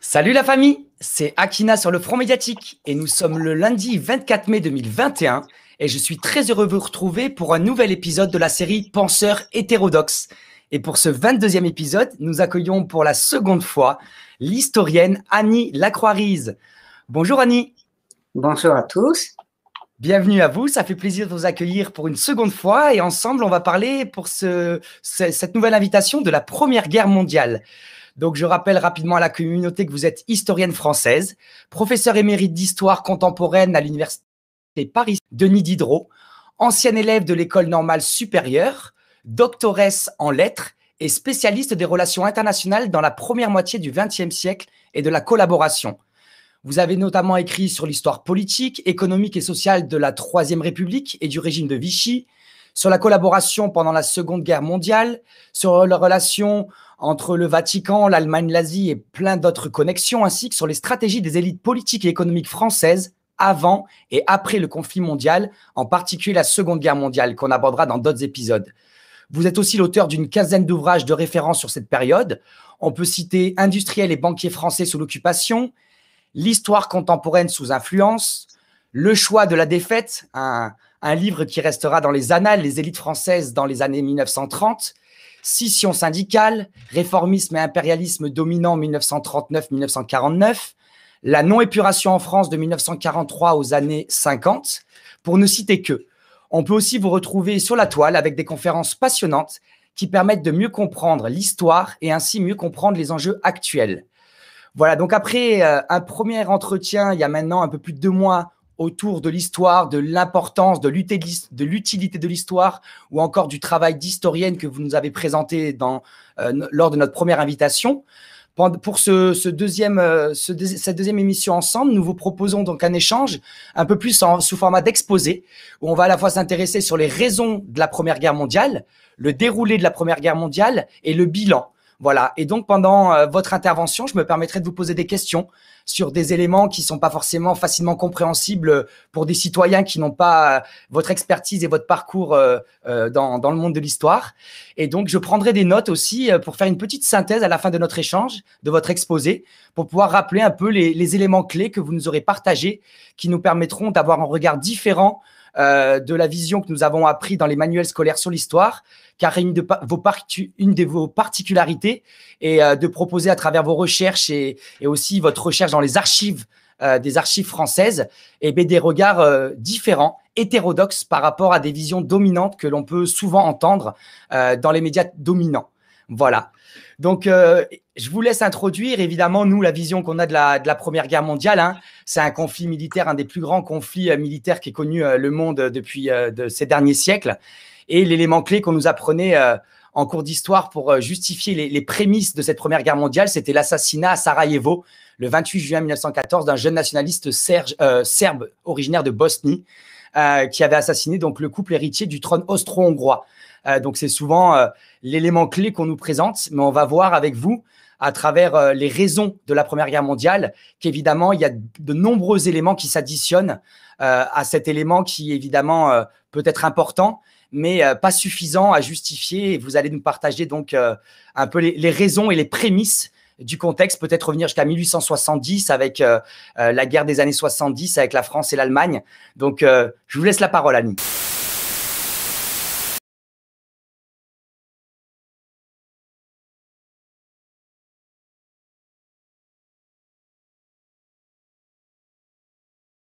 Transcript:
Salut la famille, c'est Akina sur le front médiatique et nous sommes le lundi 24 mai 2021 et je suis très heureux de vous retrouver pour un nouvel épisode de la série Penseurs hétérodoxes. Et pour ce 22e épisode, nous accueillons pour la seconde fois l'historienne Annie Lacroix-Rise. Bonjour Annie. Bonjour à tous. Bienvenue à vous, ça fait plaisir de vous accueillir pour une seconde fois et ensemble on va parler pour cette nouvelle invitation de la Première Guerre mondiale. Donc je rappelle rapidement à la communauté que vous êtes historienne française, professeur émérite d'histoire contemporaine à l'université Paris Denis Diderot, ancienne élève de l'école normale supérieure, doctoresse en lettres et spécialiste des relations internationales dans la première moitié du XXe siècle et de la collaboration. Vous avez notamment écrit sur l'histoire politique, économique et sociale de la Troisième République et du régime de Vichy, sur la collaboration pendant la Seconde Guerre mondiale, sur les relations entre le Vatican, l'Allemagne, l'Asie et plein d'autres connexions, ainsi que sur les stratégies des élites politiques et économiques françaises avant et après le conflit mondial, en particulier la Seconde Guerre mondiale, qu'on abordera dans d'autres épisodes. Vous êtes aussi l'auteur d'une quinzaine d'ouvrages de référence sur cette période. On peut citer Industriels et banquiers français sous l'occupation, l'histoire contemporaine sous influence, le choix de la défaite, un, livre qui restera dans les annales, les élites françaises dans les années 1930, scission syndicale, réformisme et impérialisme dominant 1939-1949, la non-épuration en France de 1943 aux années 50, pour ne citer que. On peut aussi vous retrouver sur la toile avec des conférences passionnantes qui permettent de mieux comprendre l'histoire et ainsi mieux comprendre les enjeux actuels. Voilà, donc après euh, un premier entretien, il y a maintenant un peu plus de deux mois, autour de l'histoire, de l'importance, de l'utilité de l'histoire, ou encore du travail d'historienne que vous nous avez présenté dans, euh, lors de notre première invitation. Pour ce, deuxième, euh, cette deuxième émission ensemble, nous vous proposons donc un échange un peu plus en, sous format d'exposé, où on va à la fois s'intéresser sur les raisons de la Première Guerre mondiale, le déroulé de la Première Guerre mondiale et le bilan. Voilà. Et donc, pendant euh, votre intervention, je me permettrai de vous poser des questions sur des éléments qui ne sont pas forcément facilement compréhensibles pour des citoyens qui n'ont pas euh, votre expertise et votre parcours euh, dans, dans, le monde de l'histoire. Et donc, je prendrai des notes aussi pour faire une petite synthèse à la fin de notre échange, de votre exposé, pour pouvoir rappeler un peu les, les éléments clés que vous nous aurez partagés, qui nous permettront d'avoir un regard différent euh, de la vision que nous avons appris dans les manuels scolaires sur l'histoire, car une de, vos particularités est euh, de proposer à travers vos recherches et, aussi votre recherche dans les archives euh, des archives françaises, et eh ben, des regards différents, hétérodoxes par rapport à des visions dominantes que l'on peut souvent entendre dans les médias dominants. Voilà. Donc, euh, je vous laisse introduire. Évidemment, nous, la vision qu'on a de la, Première Guerre mondiale, hein. c'est un conflit militaire, un des plus grands conflits euh, militaires qui est connu euh, le monde depuis ces derniers siècles. Et l'élément clé qu'on nous apprenait en cours d'histoire pour justifier les, prémices de cette Première Guerre mondiale, c'était l'assassinat à Sarajevo le 28 juin 1914 d'un jeune nationaliste serbe originaire de Bosnie. Euh, qui avait assassiné donc le couple héritier du trône austro-hongrois. Euh, donc c'est souvent euh, l'élément clé qu'on nous présente, mais on va voir avec vous à travers les raisons de la Première Guerre mondiale qu'évidemment il y a de nombreux éléments qui s'additionnent à cet élément qui évidemment peut être important, mais pas suffisant à justifier. Et vous allez nous partager donc un peu les, les raisons et les prémices du contexte, peut-être revenir jusqu'à 1870 avec euh, euh, la guerre des années 70 avec la France et l'Allemagne. Donc, euh, je vous laisse la parole, Annie.